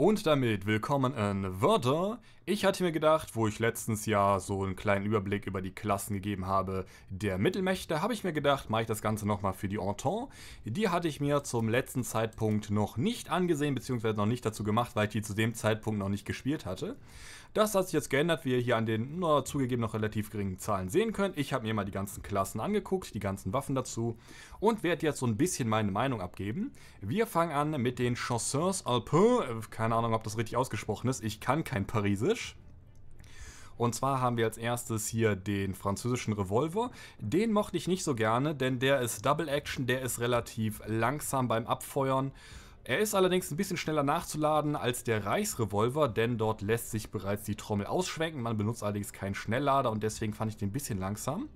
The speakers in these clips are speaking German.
Und damit willkommen in Wörter, ich hatte mir gedacht, wo ich letztens ja so einen kleinen Überblick über die Klassen gegeben habe der Mittelmächte, habe ich mir gedacht, mache ich das Ganze nochmal für die Entente. Die hatte ich mir zum letzten Zeitpunkt noch nicht angesehen, beziehungsweise noch nicht dazu gemacht, weil ich die zu dem Zeitpunkt noch nicht gespielt hatte. Das hat sich jetzt geändert, wie ihr hier an den na, zugegeben noch relativ geringen Zahlen sehen könnt. Ich habe mir mal die ganzen Klassen angeguckt, die ganzen Waffen dazu und werde jetzt so ein bisschen meine Meinung abgeben. Wir fangen an mit den Chasseurs Alpins, äh, keine Ahnung, ob das richtig ausgesprochen ist, ich kann kein Parisisch. Und zwar haben wir als erstes hier den französischen Revolver. Den mochte ich nicht so gerne, denn der ist Double Action, der ist relativ langsam beim Abfeuern. Er ist allerdings ein bisschen schneller nachzuladen als der Reichsrevolver, denn dort lässt sich bereits die Trommel ausschwenken. Man benutzt allerdings keinen Schnelllader und deswegen fand ich den ein bisschen langsam.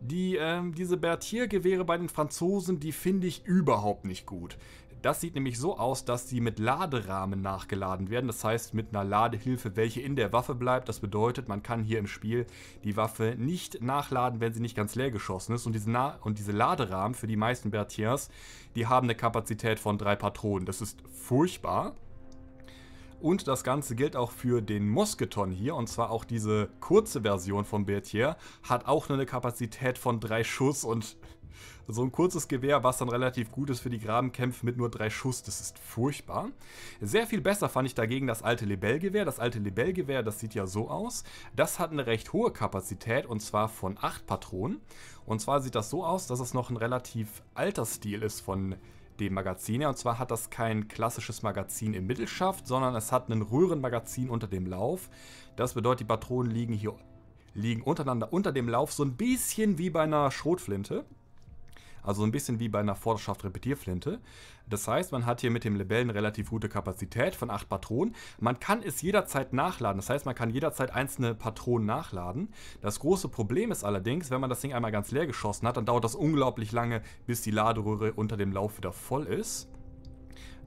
Die, äh, diese Berthier-Gewehre bei den Franzosen, die finde ich überhaupt nicht gut. Das sieht nämlich so aus, dass sie mit Laderahmen nachgeladen werden, das heißt mit einer Ladehilfe, welche in der Waffe bleibt. Das bedeutet, man kann hier im Spiel die Waffe nicht nachladen, wenn sie nicht ganz leer geschossen ist. Und diese, Na und diese Laderahmen für die meisten Bertiers, die haben eine Kapazität von drei Patronen. Das ist furchtbar. Und das Ganze gilt auch für den Mosketon hier, und zwar auch diese kurze Version vom Bertier, hat auch nur eine Kapazität von drei Schuss und so ein kurzes Gewehr, was dann relativ gut ist für die Grabenkämpfe mit nur drei Schuss, das ist furchtbar. Sehr viel besser fand ich dagegen das alte Lebellgewehr. Das alte Lebellgewehr, das sieht ja so aus. Das hat eine recht hohe Kapazität und zwar von 8 Patronen. Und zwar sieht das so aus, dass es noch ein relativ alter Stil ist von dem Magazin her. Und zwar hat das kein klassisches Magazin im Mittelschaft, sondern es hat ein Röhrenmagazin unter dem Lauf. Das bedeutet, die Patronen liegen hier liegen untereinander unter dem Lauf, so ein bisschen wie bei einer Schrotflinte. Also ein bisschen wie bei einer Vorderschaft-Repetierflinte. Das heißt, man hat hier mit dem Lebellen relativ gute Kapazität von 8 Patronen. Man kann es jederzeit nachladen. Das heißt, man kann jederzeit einzelne Patronen nachladen. Das große Problem ist allerdings, wenn man das Ding einmal ganz leer geschossen hat, dann dauert das unglaublich lange, bis die Laderöhre unter dem Lauf wieder voll ist.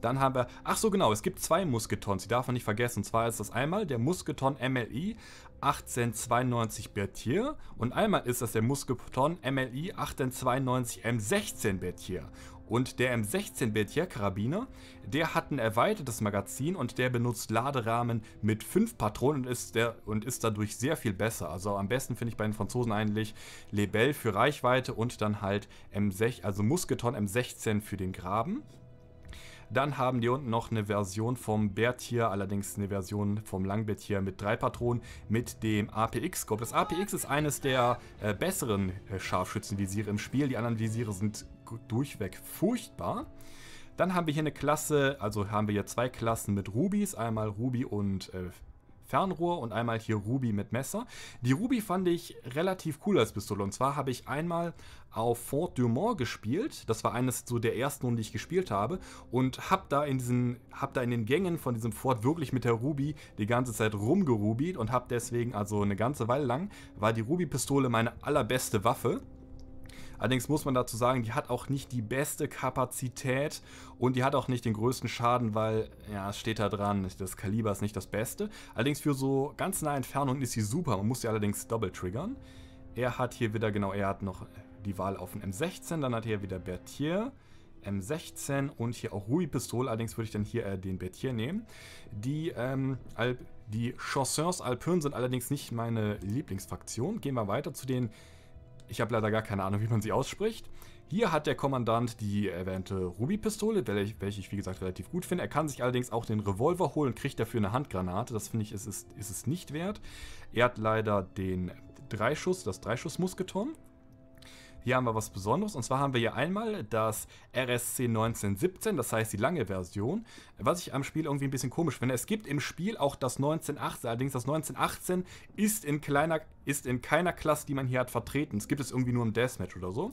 Dann haben wir, ach so genau, es gibt zwei Musketons, die darf man nicht vergessen. Und zwar ist das einmal der Musketon MLI 1892 Berthier und einmal ist das der Musketon MLI 1892 M16 Berthier. Und der M16 Berthier Karabiner, der hat ein erweitertes Magazin und der benutzt Laderahmen mit 5 Patronen und ist, der, und ist dadurch sehr viel besser. Also am besten finde ich bei den Franzosen eigentlich Lebel für Reichweite und dann halt M6, also Musketon M16 für den Graben. Dann haben die unten noch eine Version vom Bärtier, allerdings eine Version vom Langbärtier mit drei Patronen mit dem APX-Scope. Das APX ist eines der äh, besseren äh, Scharfschützenvisiere im Spiel. Die anderen Visiere sind durchweg furchtbar. Dann haben wir hier eine Klasse, also haben wir hier zwei Klassen mit Rubis, einmal Ruby und äh, Fernrohr und einmal hier Ruby mit Messer. Die Ruby fand ich relativ cool als Pistole. Und zwar habe ich einmal auf Fort Dumont gespielt. Das war eines so der ersten Runden, die ich gespielt habe. Und habe da, in hab da in den Gängen von diesem Fort wirklich mit der Ruby die ganze Zeit rumgerubiert und habe deswegen also eine ganze Weile lang war die Ruby-Pistole meine allerbeste Waffe. Allerdings muss man dazu sagen, die hat auch nicht die beste Kapazität und die hat auch nicht den größten Schaden, weil, ja, es steht da dran, das Kaliber ist nicht das beste. Allerdings für so ganz nahe Entfernungen ist sie super, man muss sie allerdings doppelt triggern. Er hat hier wieder, genau, er hat noch die Wahl auf den M16, dann hat er wieder Berthier. M16 und hier auch Rui-Pistole, allerdings würde ich dann hier äh, den Berthier nehmen. Die, ähm, Alp, die Chasseurs Alpürn sind allerdings nicht meine Lieblingsfraktion. Gehen wir weiter zu den ich habe leider gar keine Ahnung, wie man sie ausspricht. Hier hat der Kommandant die erwähnte Ruby-Pistole, welche ich wie gesagt relativ gut finde. Er kann sich allerdings auch den Revolver holen und kriegt dafür eine Handgranate. Das finde ich, ist, ist, ist es nicht wert. Er hat leider den Dreischuss, das Dreischuss-Musketon. Hier haben wir was Besonderes. Und zwar haben wir hier einmal das RSC 1917, das heißt die lange Version. Was ich am Spiel irgendwie ein bisschen komisch finde. Es gibt im Spiel auch das 1918. Allerdings das 1918 ist in, kleiner, ist in keiner Klasse, die man hier hat, vertreten. Es gibt es irgendwie nur im Deathmatch oder so.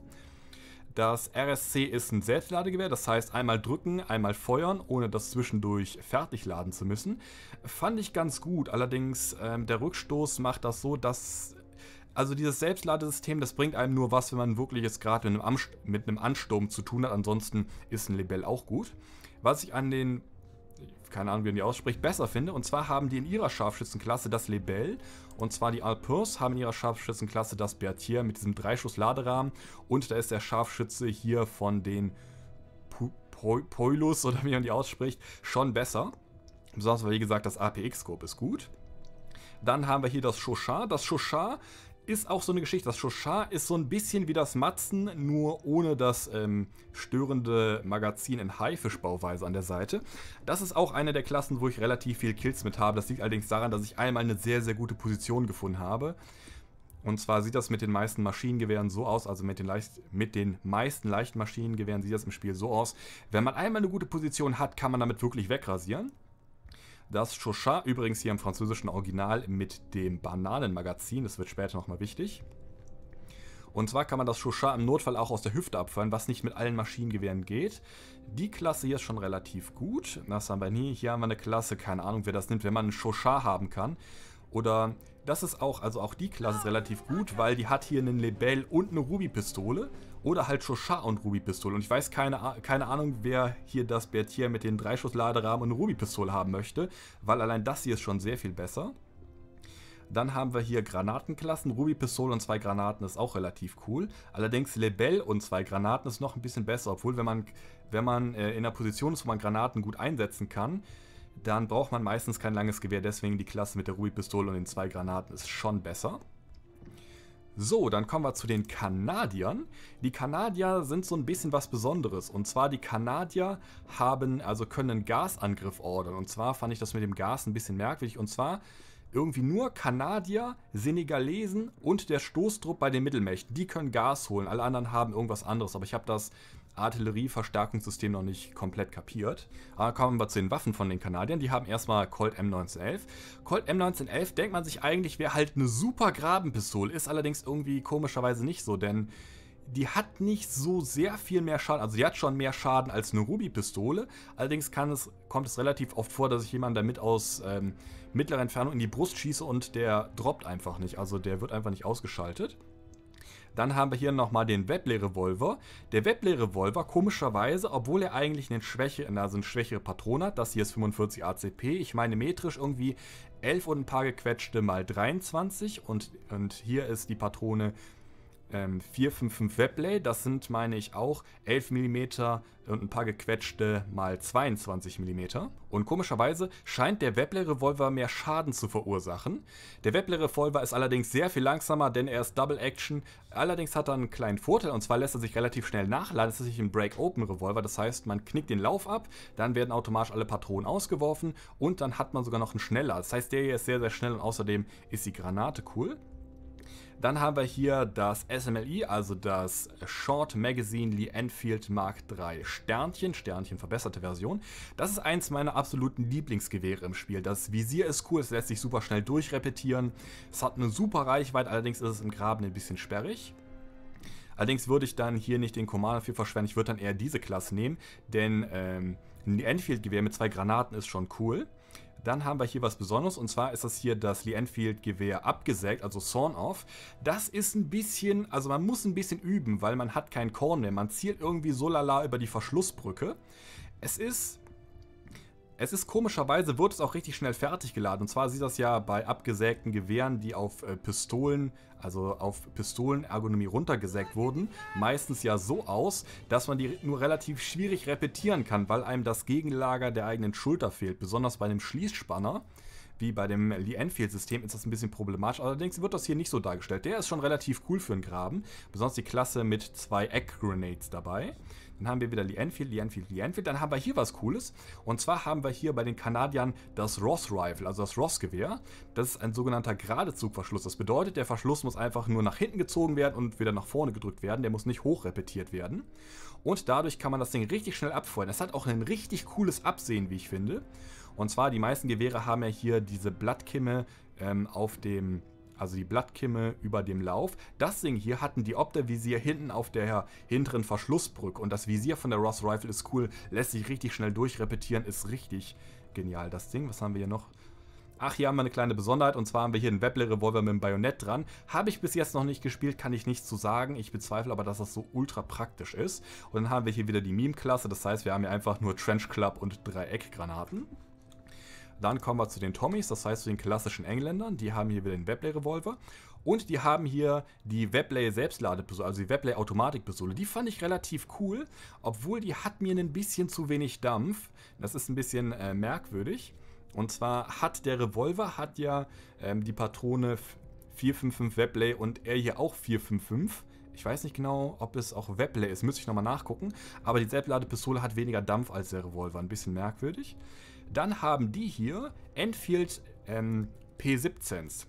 Das RSC ist ein Selbstladegewehr, das heißt einmal drücken, einmal feuern, ohne das zwischendurch fertig laden zu müssen. Fand ich ganz gut, allerdings ähm, der Rückstoß macht das so, dass also dieses Selbstladesystem, das bringt einem nur was, wenn man wirklich jetzt gerade mit, mit, einem Ansturm zu tun hat. Ansonsten ist ein Lebel auch gut. Was ich an den, keine Ahnung, wie man die ausspricht, besser finde. Und zwar haben die in ihrer Scharfschützenklasse das Lebel. Und zwar die Alpurs haben in ihrer Scharfschützenklasse das Bertier mit diesem Dreischuss-Laderahmen. Und da ist der Scharfschütze hier von den Poilus, oder wie man die ausspricht, schon besser. Besonders, weil, wie gesagt, das APX-Scope ist gut. Dann haben wir hier das Shosha. Das Shosha ist auch so eine Geschichte. Das Shoshar ist so ein bisschen wie das Matzen, nur ohne das ähm, störende Magazin in Haifischbauweise an der Seite. Das ist auch eine der Klassen, wo ich relativ viel Kills mit habe. Das liegt allerdings daran, dass ich einmal eine sehr, sehr gute Position gefunden habe. Und zwar sieht das mit den meisten Maschinengewehren so aus, also mit den, leicht, mit den meisten leichten Maschinengewehren sieht das im Spiel so aus. Wenn man einmal eine gute Position hat, kann man damit wirklich wegrasieren dass Chauchat übrigens hier im französischen Original mit dem Bananenmagazin, das wird später nochmal wichtig. Und zwar kann man das Chauchat im Notfall auch aus der Hüfte abfeuern, was nicht mit allen Maschinengewehren geht. Die Klasse hier ist schon relativ gut. Das haben wir nie. Hier haben wir eine Klasse, keine Ahnung, wer das nimmt, wenn man einen Chauchat haben kann. Oder das ist auch, also auch die Klasse ist relativ gut, weil die hat hier einen Lebel und eine Ruby-Pistole. Oder halt Shoshar und Ruby-Pistole. Und ich weiß keine, keine Ahnung, wer hier das Bertier mit den Dreischuss-Laderahmen und Ruby-Pistole haben möchte, weil allein das hier ist schon sehr viel besser. Dann haben wir hier Granatenklassen. Ruby-Pistole und zwei Granaten ist auch relativ cool. Allerdings Lebel und zwei Granaten ist noch ein bisschen besser. Obwohl, wenn man, wenn man äh, in einer Position ist, wo man Granaten gut einsetzen kann, dann braucht man meistens kein langes Gewehr. Deswegen die Klasse mit der Ruby-Pistole und den zwei Granaten ist schon besser. So, dann kommen wir zu den Kanadiern. Die Kanadier sind so ein bisschen was Besonderes. Und zwar die Kanadier haben, also können einen Gasangriff ordern. Und zwar fand ich das mit dem Gas ein bisschen merkwürdig. Und zwar irgendwie nur Kanadier, Senegalesen und der Stoßtrupp bei den Mittelmächten. Die können Gas holen. Alle anderen haben irgendwas anderes. Aber ich habe das Artillerieverstärkungssystem noch nicht komplett kapiert. Aber kommen wir zu den Waffen von den Kanadiern. Die haben erstmal Colt M1911. Colt M1911 denkt man sich eigentlich, wäre halt eine super Grabenpistole. Ist allerdings irgendwie komischerweise nicht so, denn die hat nicht so sehr viel mehr Schaden. Also die hat schon mehr Schaden als eine Ruby-Pistole. Allerdings es, kommt es relativ oft vor, dass ich jemanden damit aus ähm, mittlerer Entfernung in die Brust schieße und der droppt einfach nicht. Also der wird einfach nicht ausgeschaltet. Dann haben wir hier nochmal den Webler-Revolver. Der Webler-Revolver, komischerweise, obwohl er eigentlich einen Schwäche, also eine schwächere Patron hat, das hier ist 45 ACP, ich meine metrisch irgendwie 11 und ein paar gequetschte mal 23 und, und hier ist die Patrone 455 ähm, Webley. Das sind, meine ich, auch 11 mm und ein paar gequetschte mal 22 mm. Und komischerweise scheint der Webley Revolver mehr Schaden zu verursachen. Der Webley Revolver ist allerdings sehr viel langsamer, denn er ist Double Action. Allerdings hat er einen kleinen Vorteil und zwar lässt er sich relativ schnell nachladen. Es ist nicht ein Break Open Revolver, das heißt, man knickt den Lauf ab, dann werden automatisch alle Patronen ausgeworfen und dann hat man sogar noch einen schneller. Das heißt, der hier ist sehr, sehr schnell und außerdem ist die Granate cool. Dann haben wir hier das SMLI, also das Short Magazine Lee Enfield Mark III Sternchen, Sternchen verbesserte Version. Das ist eins meiner absoluten Lieblingsgewehre im Spiel. Das Visier ist cool, es lässt sich super schnell durchrepetieren. Es hat eine super Reichweite, allerdings ist es im Graben ein bisschen sperrig. Allerdings würde ich dann hier nicht den Commander für verschwenden, ich würde dann eher diese Klasse nehmen, denn ähm, ein Enfield-Gewehr mit zwei Granaten ist schon cool. Dann haben wir hier was Besonderes und zwar ist das hier das Lee Enfield Gewehr abgesägt, also Sawn-Off. Das ist ein bisschen, also man muss ein bisschen üben, weil man hat kein Korn mehr. Man zielt irgendwie so lala über die Verschlussbrücke. Es ist es ist komischerweise, wird es auch richtig schnell fertig geladen. Und zwar sieht das ja bei abgesägten Gewehren, die auf äh, Pistolen, also auf Pistolenergonomie runtergesägt wurden, meistens ja so aus, dass man die nur relativ schwierig repetieren kann, weil einem das Gegenlager der eigenen Schulter fehlt. Besonders bei einem Schließspanner, wie bei dem Lee Enfield-System, ist das ein bisschen problematisch. Allerdings wird das hier nicht so dargestellt. Der ist schon relativ cool für einen Graben. Besonders die Klasse mit zwei Egg-Grenades dabei. Dann haben wir wieder Lee Enfield, Lee Enfield, Lee Enfield. Dann haben wir hier was Cooles. Und zwar haben wir hier bei den Kanadiern das Ross-Rifle, also das Ross-Gewehr. Das ist ein sogenannter Geradezugverschluss. Das bedeutet, der Verschluss muss einfach nur nach hinten gezogen werden und wieder nach vorne gedrückt werden. Der muss nicht hoch repetiert werden. Und dadurch kann man das Ding richtig schnell abfeuern. Das hat auch ein richtig cooles Absehen, wie ich finde. Und zwar, die meisten Gewehre haben ja hier diese Blattkimme ähm, auf dem also die Blattkimme über dem Lauf. Das Ding hier hatten die opta hinten auf der hinteren Verschlussbrücke und das Visier von der Ross Rifle ist cool, lässt sich richtig schnell durchrepetieren, ist richtig genial das Ding. Was haben wir hier noch? Ach, hier haben wir eine kleine Besonderheit und zwar haben wir hier einen Webley-Revolver mit einem Bajonett dran. Habe ich bis jetzt noch nicht gespielt, kann ich nichts zu sagen. Ich bezweifle aber, dass das so ultra praktisch ist. Und dann haben wir hier wieder die Meme-Klasse, das heißt, wir haben hier einfach nur Trench Club und Dreieckgranaten. Dann kommen wir zu den Tommies, das heißt zu den klassischen Engländern. Die haben hier wieder den Webley-Revolver. Und die haben hier die Webley Selbstladepistole, also die Webley Automatikpistole. Die fand ich relativ cool, obwohl die hat mir ein bisschen zu wenig Dampf. Das ist ein bisschen äh, merkwürdig. Und zwar hat der Revolver hat ja ähm, die Patrone 455 Webley und er hier auch 455. Ich weiß nicht genau, ob es auch Webley ist, müsste ich nochmal nachgucken. Aber die Selbstladepistole hat weniger Dampf als der Revolver, ein bisschen merkwürdig. Dann haben die hier Enfield ähm, P17s.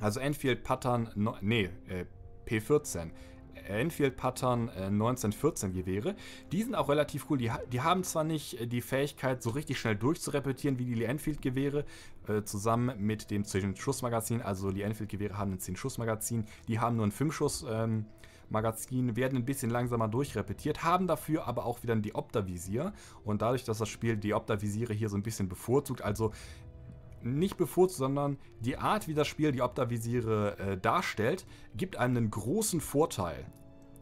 Also Enfield Pattern, nee, äh, P14. Enfield Pattern äh, 1914 Gewehre. Die sind auch relativ cool. Die, die, haben zwar nicht äh, die Fähigkeit, so richtig schnell durchzurepetieren wie die Lee Enfield Gewehre, äh, zusammen mit dem 10-Schuss-Magazin. Also die Enfield Gewehre haben ein 10-Schuss-Magazin. Die haben nur ein 5-Schuss-Magazin. Ähm, Magazin werden ein bisschen langsamer durchrepetiert, haben dafür aber auch wieder ein Dioptervisier. Und dadurch, dass das Spiel Dioptervisiere hier so ein bisschen bevorzugt, also nicht bevorzugt, sondern die Art, wie das Spiel Dioptervisiere äh, darstellt, gibt einem einen großen Vorteil,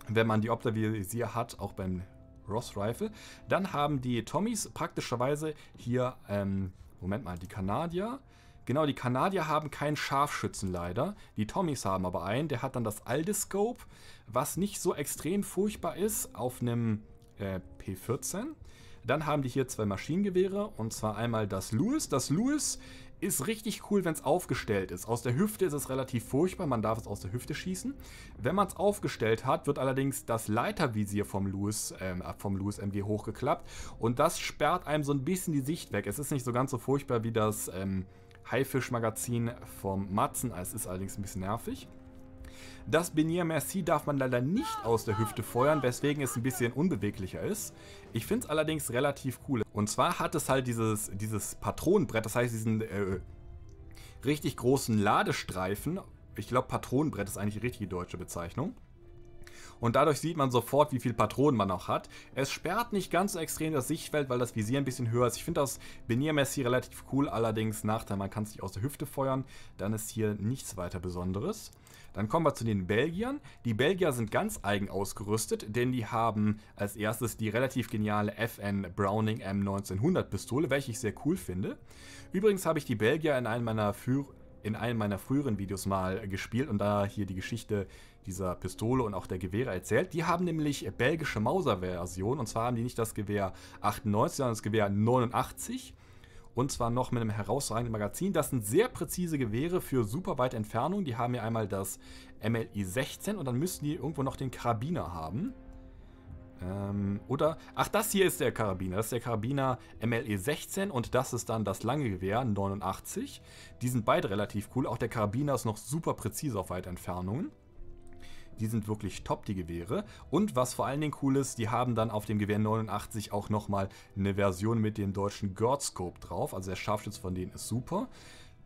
wenn man Dioptervisier hat, auch beim Ross Rifle. Dann haben die Tommies praktischerweise hier, ähm, Moment mal, die Kanadier, Genau, die Kanadier haben keinen Scharfschützen leider. Die Tommys haben aber einen. Der hat dann das Aldiscope, was nicht so extrem furchtbar ist, auf einem äh, P14. Dann haben die hier zwei Maschinengewehre und zwar einmal das Lewis. Das Lewis ist richtig cool, wenn es aufgestellt ist. Aus der Hüfte ist es relativ furchtbar, man darf es aus der Hüfte schießen. Wenn man es aufgestellt hat, wird allerdings das Leitervisier vom Lewis, ähm, äh, vom Lewis MG hochgeklappt und das sperrt einem so ein bisschen die Sicht weg. Es ist nicht so ganz so furchtbar wie das ähm, Haifischmagazin vom Matzen. Es ist allerdings ein bisschen nervig. Das Benir Merci darf man leider nicht aus der Hüfte feuern, weswegen es ein bisschen unbeweglicher ist. Ich finde es allerdings relativ cool. Und zwar hat es halt dieses, dieses Patronenbrett, das heißt diesen äh, richtig großen Ladestreifen. Ich glaube, Patronenbrett ist eigentlich die richtige deutsche Bezeichnung und dadurch sieht man sofort, wie viel Patronen man auch hat. Es sperrt nicht ganz so extrem das Sichtfeld, weil das Visier ein bisschen höher ist. Ich finde das Beniermess hier relativ cool, allerdings Nachteil, man kann es nicht aus der Hüfte feuern, dann ist hier nichts weiter Besonderes. Dann kommen wir zu den Belgiern. Die Belgier sind ganz eigen ausgerüstet, denn die haben als erstes die relativ geniale FN Browning M1900 Pistole, welche ich sehr cool finde. Übrigens habe ich die Belgier in einem meiner, Führ in einem meiner früheren Videos mal gespielt und da hier die Geschichte dieser Pistole und auch der Gewehre erzählt. Die haben nämlich belgische Mauser-Version und zwar haben die nicht das Gewehr 98, sondern das Gewehr 89 und zwar noch mit einem herausragenden Magazin. Das sind sehr präzise Gewehre für super weite Entfernung. Die haben ja einmal das MLI 16 und dann müssen die irgendwo noch den Karabiner haben. Ähm, oder, ach, das hier ist der Karabiner. Das ist der Karabiner MLE 16 und das ist dann das lange Gewehr 89. Die sind beide relativ cool. Auch der Karabiner ist noch super präzise auf weite Entfernungen. Die sind wirklich top, die Gewehre. Und was vor allen Dingen cool ist, die haben dann auf dem Gewehr 89 auch nochmal eine Version mit dem deutschen Girdscope drauf. Also der Scharfschütz von denen ist super.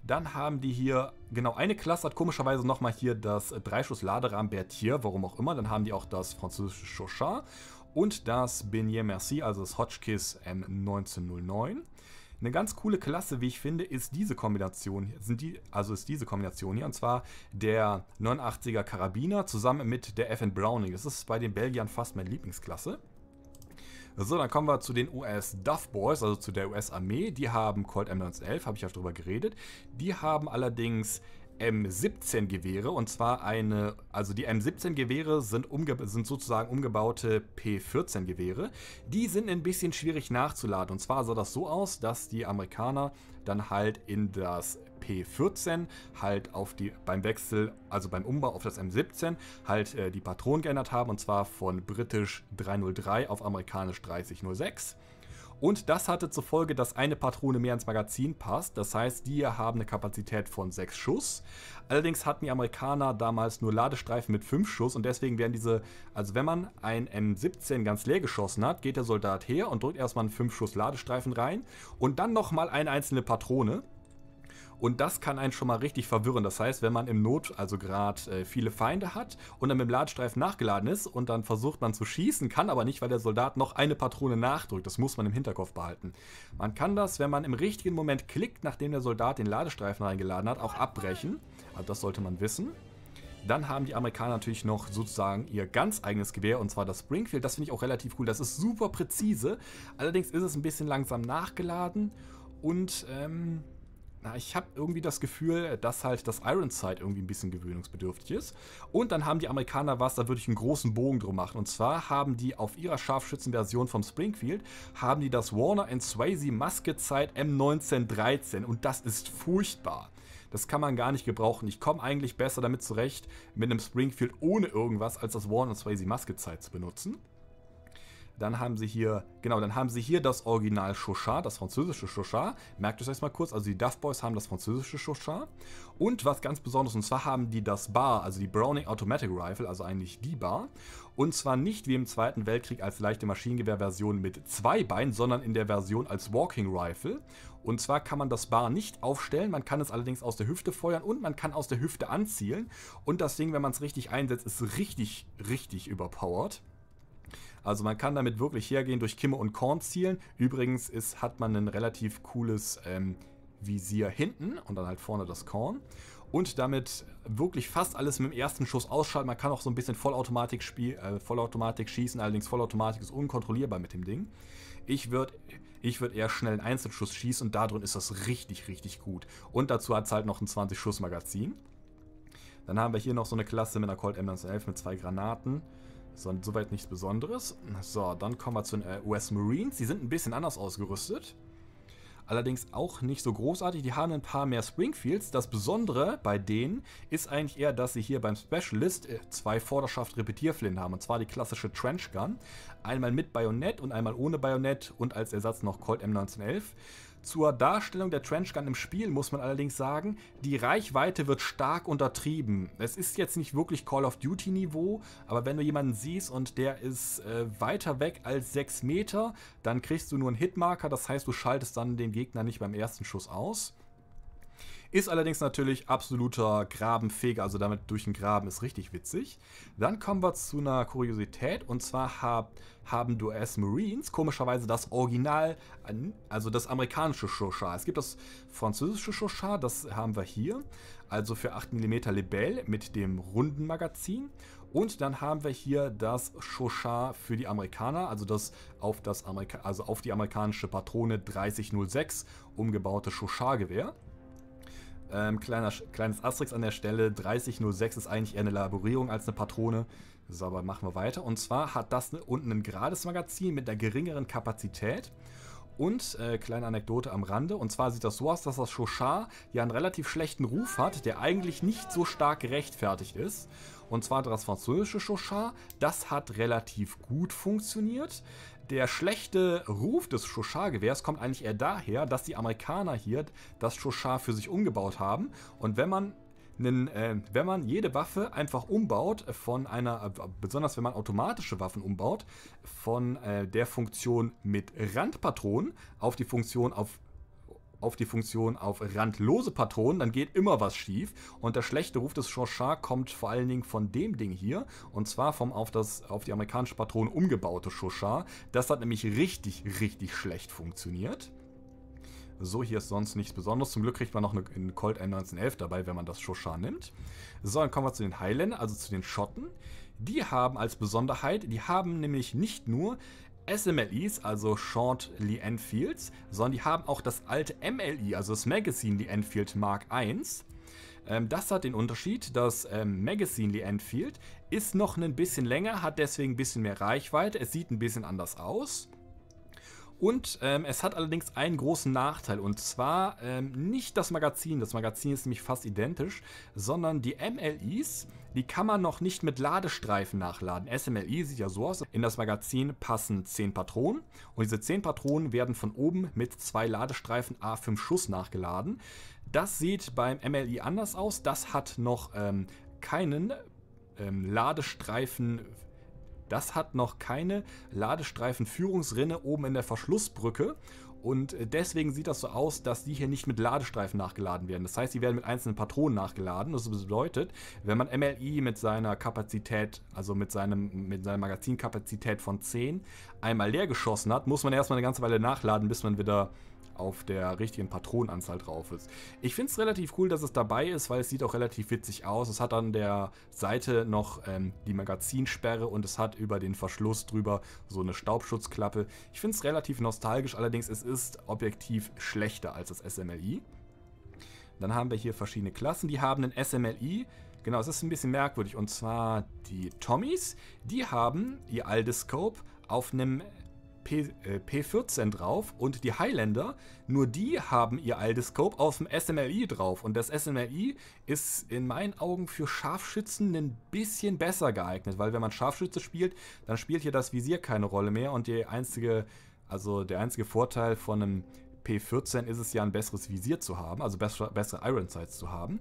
Dann haben die hier, genau, eine Klasse hat komischerweise nochmal hier das Dreischuss-Laderahmen Berthier, warum auch immer. Dann haben die auch das französische Chauchat und das Beignet Merci, also das Hotchkiss M1909. Eine ganz coole Klasse, wie ich finde, ist diese Kombination, sind die, also ist diese Kombination hier, und zwar der 89er Karabiner zusammen mit der FN Browning. Das ist bei den Belgiern fast meine Lieblingsklasse. So, dann kommen wir zu den US Duff Boys, also zu der US-Armee. Die haben Colt M1911, habe ich ja drüber geredet. Die haben allerdings M17-Gewehre und zwar eine, also die M17-Gewehre sind, sind, sozusagen umgebaute P14-Gewehre. Die sind ein bisschen schwierig nachzuladen und zwar sah das so aus, dass die Amerikaner dann halt in das P14 halt auf die, beim Wechsel, also beim Umbau auf das M17 halt äh, die Patronen geändert haben und zwar von britisch 303 auf amerikanisch 3006. Und das hatte zur Folge, dass eine Patrone mehr ins Magazin passt. Das heißt, die haben eine Kapazität von 6 Schuss. Allerdings hatten die Amerikaner damals nur Ladestreifen mit 5 Schuss und deswegen werden diese, also wenn man ein M17 ganz leer geschossen hat, geht der Soldat her und drückt erstmal einen 5 Schuss Ladestreifen rein und dann nochmal eine einzelne Patrone. Und das kann einen schon mal richtig verwirren. Das heißt, wenn man im Not, also gerade äh, viele Feinde hat und dann mit dem Ladestreifen nachgeladen ist und dann versucht man zu schießen, kann aber nicht, weil der Soldat noch eine Patrone nachdrückt. Das muss man im Hinterkopf behalten. Man kann das, wenn man im richtigen Moment klickt, nachdem der Soldat den Ladestreifen reingeladen hat, auch abbrechen. Also das sollte man wissen. Dann haben die Amerikaner natürlich noch sozusagen ihr ganz eigenes Gewehr und zwar das Springfield. Das finde ich auch relativ cool. Das ist super präzise. Allerdings ist es ein bisschen langsam nachgeladen und ähm, na, ich habe irgendwie das Gefühl, dass halt das Ironside irgendwie ein bisschen gewöhnungsbedürftig ist. Und dann haben die Amerikaner was, da würde ich einen großen Bogen drum machen. Und zwar haben die auf ihrer Scharfschützenversion vom Springfield, haben die das Warner Swayze Musketzeit M1913. Und das ist furchtbar. Das kann man gar nicht gebrauchen. Ich komme eigentlich besser damit zurecht, mit einem Springfield ohne irgendwas, als das Warner Swayze Musketzeit zu benutzen. Dann haben sie hier, genau, dann haben sie hier das Original Chauchat, das französische Chauchat. Merkt euch das mal kurz, also die Duff Boys haben das französische Chauchat. Und was ganz Besonderes, und zwar haben die das Bar, also die Browning Automatic Rifle, also eigentlich die Bar. Und zwar nicht wie im Zweiten Weltkrieg als leichte Maschinengewehrversion mit zwei Beinen, sondern in der Version als Walking Rifle. Und zwar kann man das Bar nicht aufstellen, man kann es allerdings aus der Hüfte feuern und man kann aus der Hüfte anzielen. Und das Ding, wenn man es richtig einsetzt, ist richtig, richtig überpowered. Also man kann damit wirklich hergehen, durch Kimme und Korn zielen. Übrigens ist, hat man ein relativ cooles ähm, Visier hinten und dann halt vorne das Korn. Und damit wirklich fast alles mit dem ersten Schuss ausschalten. Man kann auch so ein bisschen Vollautomatik, spiel, äh, Vollautomatik schießen, allerdings Vollautomatik ist unkontrollierbar mit dem Ding. Ich würde ich würd eher schnell einen Einzelschuss schießen und da drin ist das richtig, richtig gut. Und dazu hat es halt noch ein 20-Schuss-Magazin. Dann haben wir hier noch so eine Klasse mit einer Colt M1911 mit zwei Granaten. Soweit nichts Besonderes. So, dann kommen wir zu den äh, US Marines. Die sind ein bisschen anders ausgerüstet. Allerdings auch nicht so großartig. Die haben ein paar mehr Springfields. Das Besondere bei denen ist eigentlich eher, dass sie hier beim Specialist äh, zwei Vorderschaft-Repetierflinten haben. Und zwar die klassische Trench Gun. Einmal mit Bajonett und einmal ohne Bajonett und als Ersatz noch Colt M1911. Zur Darstellung der Trenchgun im Spiel muss man allerdings sagen, die Reichweite wird stark untertrieben. Es ist jetzt nicht wirklich Call of Duty Niveau, aber wenn du jemanden siehst und der ist äh, weiter weg als 6 Meter, dann kriegst du nur einen Hitmarker, das heißt du schaltest dann den Gegner nicht beim ersten Schuss aus. Ist allerdings natürlich absoluter Grabenfeger, also damit durch den Graben ist richtig witzig. Dann kommen wir zu einer Kuriosität und zwar hab, haben US Marines komischerweise das Original, also das amerikanische Shoshar. Es gibt das französische Shoshar, das haben wir hier, also für 8mm Lebel mit dem runden Magazin. Und dann haben wir hier das Shoshar für die Amerikaner, also das auf, das Amerika also auf die amerikanische Patrone 3006 umgebaute shoshar gewehr ähm, kleiner, kleines Asterix an der Stelle. 3006 ist eigentlich eher eine Laborierung als eine Patrone. So, aber machen wir weiter. Und zwar hat das ne, unten ein gerades Magazin mit einer geringeren Kapazität. Und äh, kleine Anekdote am Rande. Und zwar sieht das so aus, dass das Shoshar ja einen relativ schlechten Ruf hat, der eigentlich nicht so stark gerechtfertigt ist. Und zwar das französische Shoshar. Das hat relativ gut funktioniert. Der schlechte Ruf des shoshar gewehrs kommt eigentlich eher daher, dass die Amerikaner hier das Shoshar für sich umgebaut haben. Und wenn man einen, äh, wenn man jede Waffe einfach umbaut von einer, äh, besonders wenn man automatische Waffen umbaut, von äh, der Funktion mit Randpatronen auf die Funktion auf auf die Funktion auf randlose Patronen, dann geht immer was schief. Und der schlechte Ruf des Chauchat kommt vor allen Dingen von dem Ding hier, und zwar vom auf, das, auf die amerikanische Patronen umgebaute Chauchat. Das hat nämlich richtig, richtig schlecht funktioniert. So, hier ist sonst nichts Besonderes. Zum Glück kriegt man noch eine, eine Colt M1911 dabei, wenn man das Shoshan nimmt. So, dann kommen wir zu den Highlander, also zu den Schotten. Die haben als Besonderheit, die haben nämlich nicht nur SMLEs, also Lee Enfields, sondern die haben auch das alte MLE, also das Magazine Lee Enfield Mark I. Ähm, das hat den Unterschied, das ähm, Magazine Lee Enfield ist noch ein bisschen länger, hat deswegen ein bisschen mehr Reichweite, es sieht ein bisschen anders aus. Und ähm, es hat allerdings einen großen Nachteil und zwar ähm, nicht das Magazin, das Magazin ist nämlich fast identisch, sondern die MLIs, die kann man noch nicht mit Ladestreifen nachladen. SMLI sieht ja so aus, in das Magazin passen 10 Patronen und diese 10 Patronen werden von oben mit zwei Ladestreifen A5 Schuss nachgeladen. Das sieht beim MLI anders aus, das hat noch ähm, keinen ähm, Ladestreifen das hat noch keine Ladestreifen-Führungsrinne oben in der Verschlussbrücke und äh, deswegen sieht das so aus, dass die hier nicht mit Ladestreifen nachgeladen werden. Das heißt, die werden mit einzelnen Patronen nachgeladen. Das bedeutet, wenn man MLI mit seiner Kapazität, also mit, seinem, mit seiner Magazinkapazität von 10 einmal leer geschossen hat, muss man erstmal eine ganze Weile nachladen, bis man wieder auf der richtigen Patronenanzahl drauf ist. Ich finde es relativ cool, dass es dabei ist, weil es sieht auch relativ witzig aus. Es hat an der Seite noch ähm, die Magazinsperre und es hat über den Verschluss drüber so eine Staubschutzklappe. Ich finde es relativ nostalgisch, allerdings es ist objektiv schlechter als das SMLI. Dann haben wir hier verschiedene Klassen, die haben ein SMLI. Genau, es ist ein bisschen merkwürdig. Und zwar die Tommies, die haben ihr Aldescope auf einem P, äh, P14 drauf und die Highlander, nur die haben ihr altes auf dem SMLI drauf. Und das SMLI ist in meinen Augen für Scharfschützen ein bisschen besser geeignet, weil wenn man Scharfschütze spielt, dann spielt hier das Visier keine Rolle mehr und die einzige, also der einzige Vorteil von einem P14 ist es ja ein besseres Visier zu haben, also bessere, bessere Iron Sights zu haben.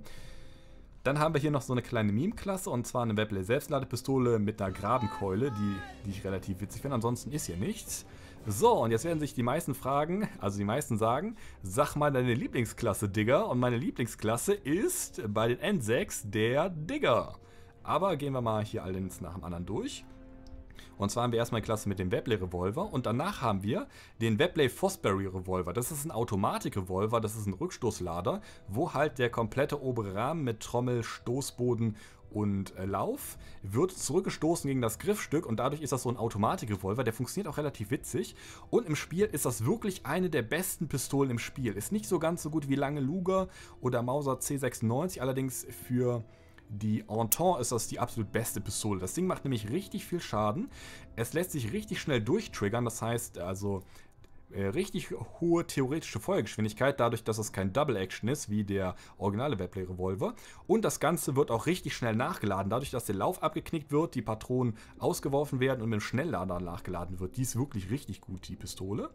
Dann haben wir hier noch so eine kleine Meme-Klasse und zwar eine Webley Selbstladepistole mit einer Grabenkeule, die, die ich relativ witzig finde. Ansonsten ist hier nichts. So, und jetzt werden sich die meisten fragen, also die meisten sagen, sag mal deine Lieblingsklasse, Digger. Und meine Lieblingsklasse ist bei den N6 der Digger. Aber gehen wir mal hier alles nach dem anderen durch. Und zwar haben wir erstmal eine Klasse mit dem Webley Revolver und danach haben wir den Webley Fosbury Revolver. Das ist ein Automatik-Revolver, das ist ein Rückstoßlader, wo halt der komplette obere Rahmen mit Trommel, Stoßboden und äh, Lauf wird zurückgestoßen gegen das Griffstück und dadurch ist das so ein Automatik-Revolver, der funktioniert auch relativ witzig und im Spiel ist das wirklich eine der besten Pistolen im Spiel. Ist nicht so ganz so gut wie lange Luger oder Mauser C96, allerdings für die Entente ist das die absolut beste Pistole. Das Ding macht nämlich richtig viel Schaden. Es lässt sich richtig schnell durchtriggern. Das heißt also äh, richtig hohe theoretische Feuergeschwindigkeit, dadurch, dass es kein Double Action ist, wie der originale Webley Revolver. Und das Ganze wird auch richtig schnell nachgeladen, dadurch, dass der Lauf abgeknickt wird, die Patronen ausgeworfen werden und mit dem Schnelllader nachgeladen wird. Die ist wirklich richtig gut, die Pistole.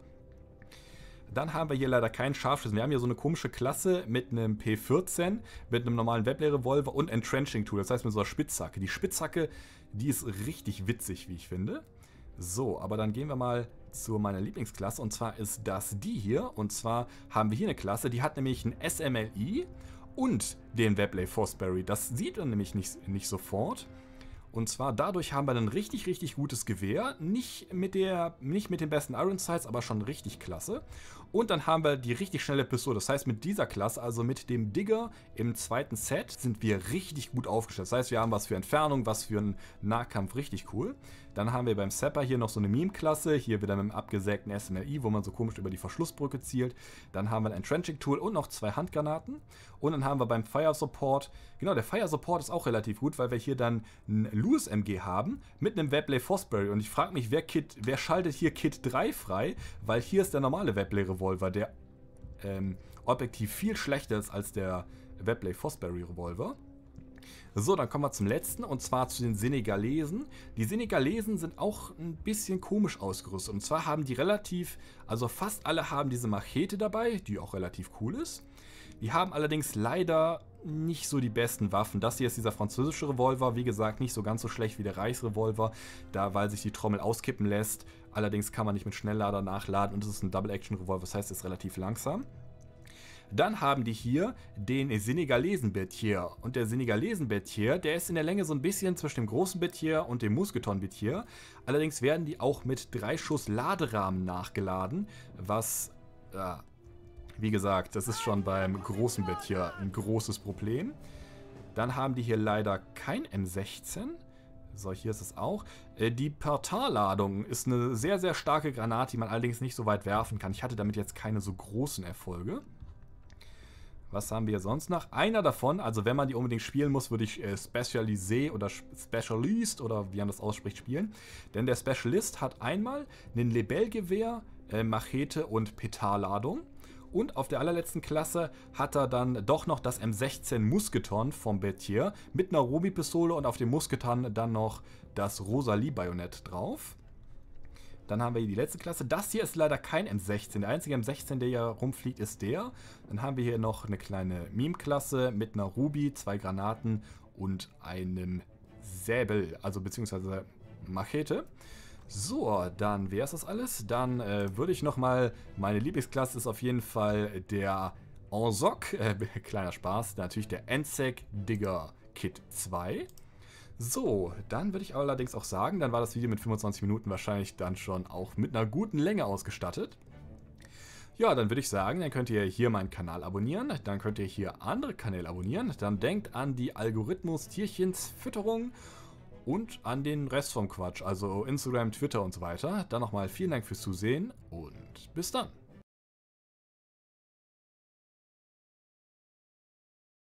Dann haben wir hier leider keinen Scharfschützen. Wir haben hier so eine komische Klasse mit einem P14, mit einem normalen Weblay-Revolver und Entrenching-Tool. Das heißt mit so einer Spitzhacke. Die Spitzhacke, die ist richtig witzig, wie ich finde. So, aber dann gehen wir mal zu meiner Lieblingsklasse und zwar ist das die hier. Und zwar haben wir hier eine Klasse, die hat nämlich ein SMLI und den Weblay Fosbury. Das sieht man nämlich nicht, nicht sofort. Und zwar dadurch haben wir ein richtig, richtig gutes Gewehr. Nicht mit, der, nicht mit den besten Iron Sights, aber schon richtig klasse. Und dann haben wir die richtig schnelle Pistole. Das heißt, mit dieser Klasse, also mit dem Digger im zweiten Set, sind wir richtig gut aufgestellt. Das heißt, wir haben was für Entfernung, was für einen Nahkampf, richtig cool. Dann haben wir beim Sapper hier noch so eine Meme-Klasse. Hier wieder mit einem abgesägten SMLI, wo man so komisch über die Verschlussbrücke zielt. Dann haben wir ein Entrenching-Tool und noch zwei Handgranaten. Und dann haben wir beim Fire Support, genau, der Fire Support ist auch relativ gut, weil wir hier dann ein Lewis MG haben mit einem Webley Fosbury. Und ich frage mich, wer, Kit, wer schaltet hier Kit 3 frei? Weil hier ist der normale Webley Revolver, der ähm, objektiv viel schlechter ist als der Webley Fosbury Revolver. So, dann kommen wir zum letzten und zwar zu den Senegalesen. Die Senegalesen sind auch ein bisschen komisch ausgerüstet und zwar haben die relativ, also fast alle haben diese Machete dabei, die auch relativ cool ist. Die haben allerdings leider nicht so die besten Waffen. Das hier ist dieser französische Revolver, wie gesagt, nicht so ganz so schlecht wie der Reichsrevolver, da weil sich die Trommel auskippen lässt Allerdings kann man nicht mit Schnelllader nachladen und es ist ein Double-Action-Revolver, das heißt, es ist relativ langsam. Dann haben die hier den Senegalesen Betier. Und der Senegalesen Betier, der ist in der Länge so ein bisschen zwischen dem großen Betier und dem Musketon Betier. Allerdings werden die auch mit 3 Schuss Laderahmen nachgeladen, was, äh, wie gesagt, das ist schon beim großen Betier ein großes Problem. Dann haben die hier leider kein M16, so, hier ist es auch. Äh, die Pertar-Ladung ist eine sehr, sehr starke Granate, die man allerdings nicht so weit werfen kann. Ich hatte damit jetzt keine so großen Erfolge. Was haben wir sonst noch? Einer davon, also wenn man die unbedingt spielen muss, würde ich äh, Specialisé oder Specialist oder wie man das ausspricht, spielen. Denn der Specialist hat einmal einen Lebellgewehr, äh, Machete und Petarladung. Und auf der allerletzten Klasse hat er dann doch noch das M16 Musketon vom Berthier mit einer ruby pistole und auf dem Musketon dann noch das Rosalie-Bajonett drauf. Dann haben wir hier die letzte Klasse. Das hier ist leider kein M16. Der einzige M16, der hier rumfliegt, ist der. Dann haben wir hier noch eine kleine Meme-Klasse mit einer Ruby, zwei Granaten und einem Säbel, also beziehungsweise Machete. So, dann wäre es das alles. Dann äh, würde ich nochmal, meine Lieblingsklasse ist auf jeden Fall der Ensoc, äh, kleiner Spaß, natürlich der Ensec Digger Kit 2. So, dann würde ich allerdings auch sagen, dann war das Video mit 25 Minuten wahrscheinlich dann schon auch mit einer guten Länge ausgestattet. Ja, dann würde ich sagen, dann könnt ihr hier meinen Kanal abonnieren, dann könnt ihr hier andere Kanäle abonnieren, dann denkt an die Algorithmus-Tierchens-Fütterung und an den Rest vom Quatsch, also Instagram, Twitter und so weiter. Dann nochmal vielen Dank fürs Zusehen und bis dann.